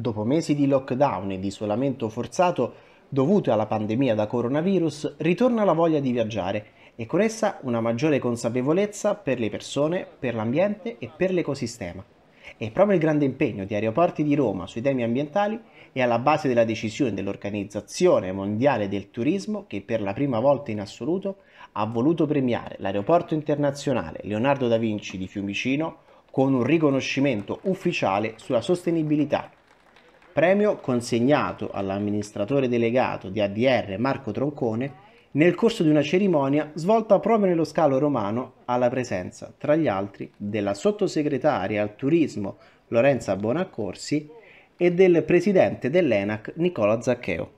Dopo mesi di lockdown e di isolamento forzato dovute alla pandemia da coronavirus, ritorna la voglia di viaggiare e con essa una maggiore consapevolezza per le persone, per l'ambiente e per l'ecosistema. E proprio il grande impegno di Aeroporti di Roma sui temi ambientali è alla base della decisione dell'Organizzazione Mondiale del Turismo che per la prima volta in assoluto ha voluto premiare l'aeroporto internazionale Leonardo da Vinci di Fiumicino con un riconoscimento ufficiale sulla sostenibilità premio consegnato all'amministratore delegato di ADR Marco Troncone nel corso di una cerimonia svolta proprio nello scalo romano alla presenza, tra gli altri, della sottosegretaria al turismo Lorenza Bonaccorsi e del presidente dell'ENAC Nicola Zaccheo.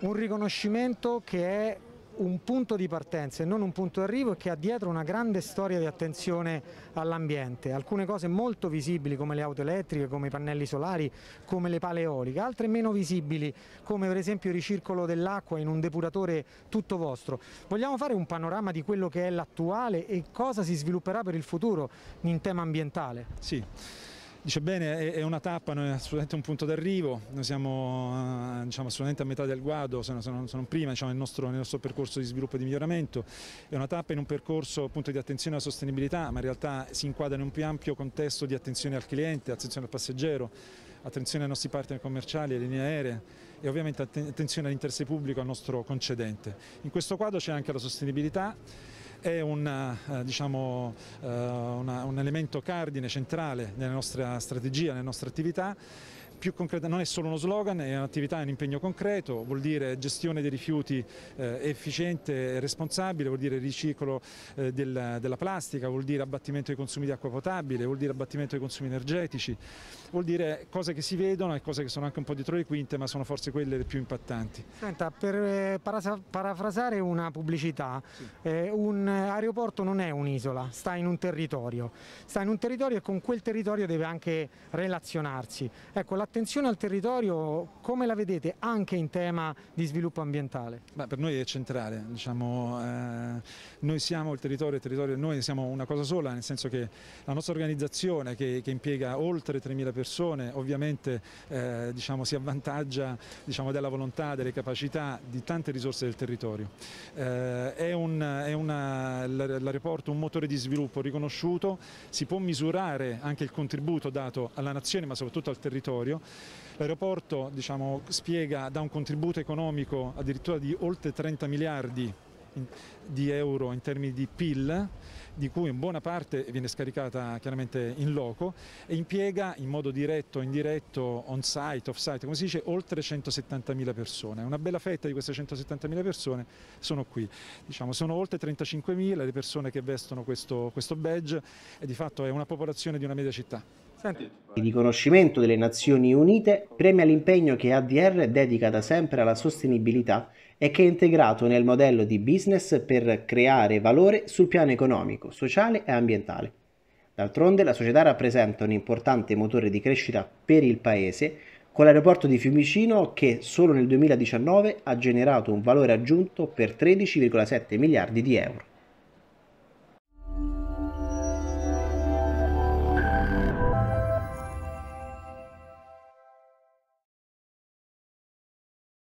Un riconoscimento che è un punto di partenza e non un punto d'arrivo e che ha dietro una grande storia di attenzione all'ambiente. Alcune cose molto visibili come le auto elettriche, come i pannelli solari, come le pale eoliche, altre meno visibili come per esempio il ricircolo dell'acqua in un depuratore tutto vostro. Vogliamo fare un panorama di quello che è l'attuale e cosa si svilupperà per il futuro in tema ambientale? Sì. Dice bene, è una tappa, è assolutamente un punto d'arrivo, noi siamo eh, diciamo, assolutamente a metà del guado, se non, se non prima, diciamo, nel, nostro, nel, nostro, percorso di sviluppo e di miglioramento, è una tappa in un percorso appunto, di attenzione alla sostenibilità, ma in realtà si inquadra in un più ampio contesto di attenzione al cliente, attenzione al passeggero, attenzione ai nostri partner commerciali, alle linee aeree e ovviamente attenzione all'interesse pubblico, al nostro concedente. In questo quadro c'è anche la sostenibilità è una, eh, diciamo, eh, una, un elemento cardine centrale nella nostra strategia, nella nostra attività più concreta, non è solo uno slogan, è un'attività, è un impegno concreto, vuol dire gestione dei rifiuti eh, efficiente e responsabile, vuol dire riciclo eh, del, della plastica, vuol dire abbattimento dei consumi di acqua potabile, vuol dire abbattimento dei consumi energetici, vuol dire cose che si vedono e cose che sono anche un po' dietro le quinte ma sono forse quelle le più impattanti. Senta, per eh, parafrasare una pubblicità, sì. Eh, un aeroporto non è un'isola, sta in un territorio, sta in un territorio e con quel territorio deve anche relazionarsi. Ecco, un'attenzione al territorio, come la vedete anche in tema di sviluppo ambientale? Beh, per noi è centrale, diciamo, eh, noi siamo il territorio, il territorio noi siamo una cosa sola, nel senso che la nostra organizzazione che, che impiega oltre 3.000 persone ovviamente eh, diciamo, si avvantaggia diciamo, della volontà, delle capacità di tante risorse del territorio. Eh, è un, è una, l'aeroporto un motore di sviluppo riconosciuto, si può misurare anche il contributo dato alla nazione ma soprattutto al territorio L'aeroporto diciamo, spiega, dà un contributo economico addirittura di oltre 30 miliardi di euro in termini di PIL di cui in buona parte viene scaricata chiaramente in loco e impiega in modo diretto, indiretto, on site, off site, come si dice, oltre 170.000 persone. Una bella fetta di queste 170.000 persone sono qui, diciamo, sono oltre 35.000 le persone che vestono questo, questo badge e di fatto è una popolazione di una media città. Senti. Il riconoscimento delle Nazioni Unite premia l'impegno che ADR dedica da sempre alla sostenibilità e che è integrato nel modello di business per creare valore sul piano economico economico, sociale e ambientale. D'altronde la società rappresenta un importante motore di crescita per il Paese, con l'aeroporto di Fiumicino che solo nel 2019 ha generato un valore aggiunto per 13,7 miliardi di euro.